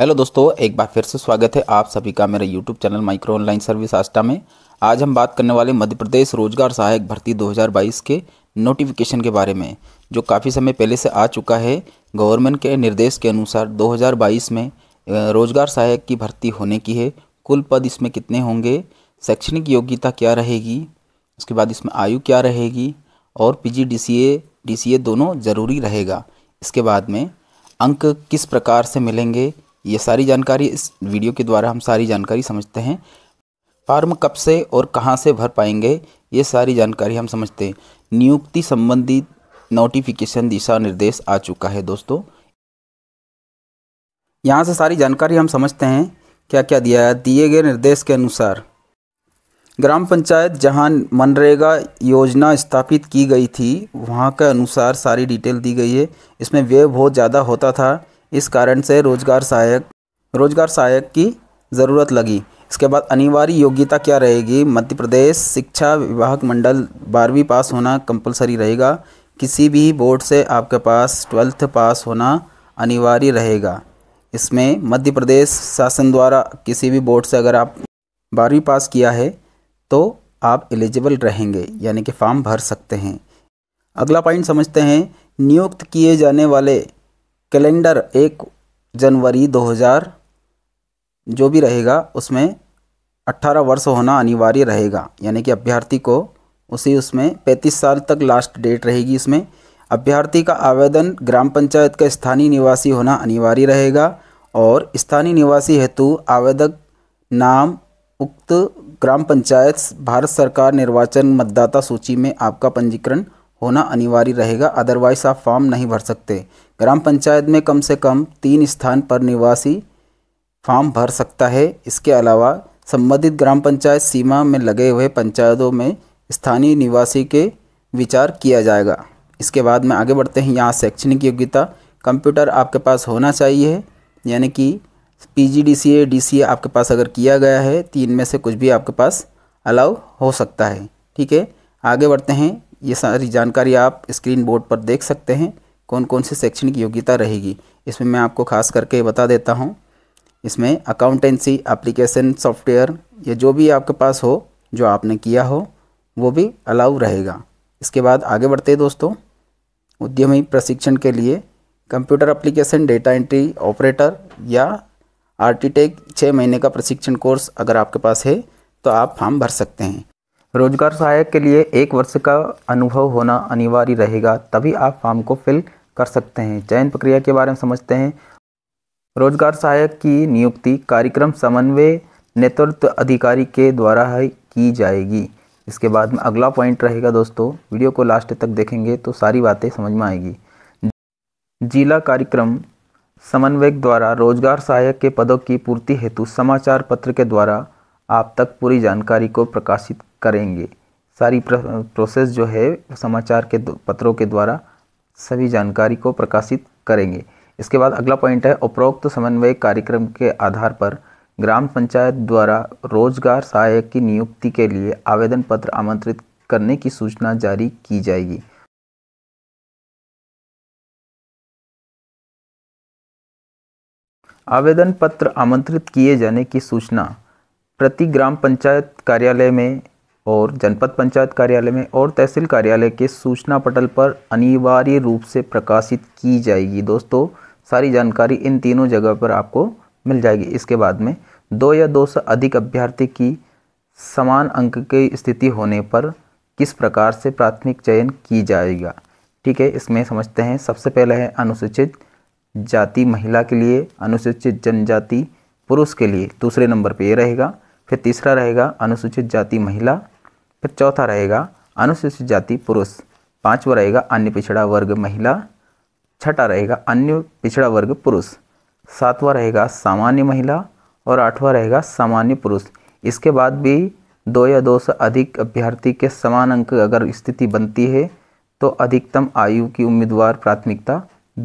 hello दोस्तों एक बार फिर से स्वागत है आप सभी का मेरे YouTube channel micro online service आस्टा में आज हम बात करने वाले मध्य प्रदेश रोजगार सहायक भर्ती 2022 के नोटिफिकेशन के बारे में जो काफ़ी समय पहले से आ चुका है गवर्नमेंट के निर्देश के अनुसार 2022 में रोजगार सहायक की भर्ती होने की है कुल पद इसमें कितने होंगे शैक्षणिक योग्यता क्या रहेगी उसके बाद इसमें आयु क्या रहेगी और पी जी डी दोनों ज़रूरी रहेगा इसके बाद में अंक किस प्रकार से मिलेंगे ये सारी जानकारी इस वीडियो के द्वारा हम सारी जानकारी समझते हैं फार्म कब से और कहाँ से भर पाएंगे ये सारी जानकारी हम समझते हैं नियुक्ति संबंधी नोटिफिकेशन दिशा निर्देश आ चुका है दोस्तों यहाँ से सारी जानकारी हम समझते हैं क्या क्या दिया है दिए गए निर्देश के अनुसार ग्राम पंचायत जहाँ मनरेगा योजना स्थापित की गई थी वहाँ के अनुसार सारी डिटेल दी गई है इसमें व्यय बहुत ज़्यादा होता था इस कारण से रोजगार सहायक रोजगार सहायक की ज़रूरत लगी इसके बाद अनिवार्य योग्यता क्या रहेगी मध्य प्रदेश शिक्षा विभाग मंडल बारहवीं पास होना कंपलसरी रहेगा किसी भी बोर्ड से आपके पास ट्वेल्थ पास होना अनिवार्य रहेगा इसमें मध्य प्रदेश शासन द्वारा किसी भी बोर्ड से अगर आप बारहवीं पास किया है तो आप एलिजिबल रहेंगे यानी कि फॉर्म भर सकते हैं अगला पॉइंट समझते हैं नियुक्त किए जाने वाले कैलेंडर एक जनवरी 2000 जो भी रहेगा उसमें 18 वर्ष होना अनिवार्य रहेगा यानी कि अभ्यर्थी को उसी उसमें 35 साल तक लास्ट डेट रहेगी इसमें अभ्यर्थी का आवेदन ग्राम पंचायत का स्थानीय निवासी होना अनिवार्य रहेगा और स्थानीय निवासी हेतु आवेदक नाम उक्त ग्राम पंचायत भारत सरकार निर्वाचन मतदाता सूची में आपका पंजीकरण होना अनिवार्य रहेगा अदरवाइज आप फॉर्म नहीं भर सकते ग्राम पंचायत में कम से कम तीन स्थान पर निवासी फॉर्म भर सकता है इसके अलावा संबंधित ग्राम पंचायत सीमा में लगे हुए पंचायतों में स्थानीय निवासी के विचार किया जाएगा इसके बाद में आगे बढ़ते हैं यहाँ शैक्षणिक योग्यता कंप्यूटर आपके पास होना चाहिए यानी कि P G D C A D C A आपके पास अगर किया गया है तीन में से कुछ भी आपके पास अलाउ हो सकता है ठीक है आगे बढ़ते हैं ये सारी जानकारी आप स्क्रीन बोर्ड पर देख सकते हैं कौन कौन सी शैक्षणिक योग्यता रहेगी इसमें मैं आपको खास करके बता देता हूँ इसमें अकाउंटेंसी एप्लीकेशन सॉफ्टवेयर या जो भी आपके पास हो जो आपने किया हो वो भी अलाउ रहेगा इसके बाद आगे बढ़ते दोस्तों उद्यमी प्रशिक्षण के लिए computer application data entry operator या आर्टिटेक्ट छः महीने का प्रशिक्षण कोर्स अगर आपके पास है तो आप फॉर्म भर सकते हैं रोजगार सहायक के लिए एक वर्ष का अनुभव होना अनिवार्य रहेगा तभी आप फॉर्म को फिल कर सकते हैं चयन प्रक्रिया के बारे में समझते हैं रोजगार सहायक की नियुक्ति कार्यक्रम समन्वय नेतृत्व अधिकारी के द्वारा ही की जाएगी इसके बाद में अगला पॉइंट रहेगा दोस्तों वीडियो को लास्ट तक देखेंगे तो सारी बातें समझ में आएगी जिला कार्यक्रम समन्वयक द्वारा रोजगार सहायक के पदों की पूर्ति हेतु समाचार पत्र के द्वारा आप तक पूरी जानकारी को प्रकाशित करेंगे सारी प्रोसेस जो है समाचार के पत्रों के द्वारा सभी जानकारी को प्रकाशित करेंगे इसके बाद अगला पॉइंट है उपरोक्त समन्वय कार्यक्रम के आधार पर ग्राम पंचायत द्वारा रोजगार सहायक की नियुक्ति के लिए आवेदन पत्र आमंत्रित करने की सूचना जारी की जाएगी आवेदन पत्र आमंत्रित किए जाने की सूचना प्रति ग्राम पंचायत कार्यालय में और जनपद पंचायत कार्यालय में और तहसील कार्यालय के सूचना पटल पर अनिवार्य रूप से प्रकाशित की जाएगी दोस्तों सारी जानकारी इन तीनों जगह पर आपको मिल जाएगी इसके बाद में दो या दो से अधिक अभ्यर्थी की समान अंक की स्थिति होने पर किस प्रकार से प्राथमिक चयन की जाएगा ठीक है इसमें समझते हैं सबसे पहले है अनुसूचित जाति महिला के लिए अनुसूचित जनजाति पुरुष के लिए दूसरे नंबर पर ये रहेगा फिर तीसरा रहेगा अनुसूचित जाति महिला फिर चौथा रहेगा अनुसूचित जाति पुरुष पाँचवा रहेगा अन्य पिछड़ा वर्ग महिला छठा रहेगा अन्य पिछड़ा वर्ग पुरुष सातवां रहेगा सामान्य महिला और आठवां रहेगा सामान्य पुरुष इसके बाद भी दो या दो से अधिक अभ्यर्थी के समान अंक अगर स्थिति बनती है तो अधिकतम आयु की उम्मीदवार प्राथमिकता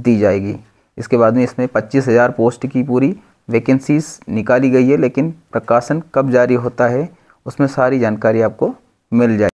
दी जाएगी इसके बाद में इसमें पच्चीस हज़ार पोस्ट की पूरी वैकेंसीज निकाली गई है लेकिन प्रकाशन कब जारी होता है उसमें सारी जानकारी आपको मिल जाए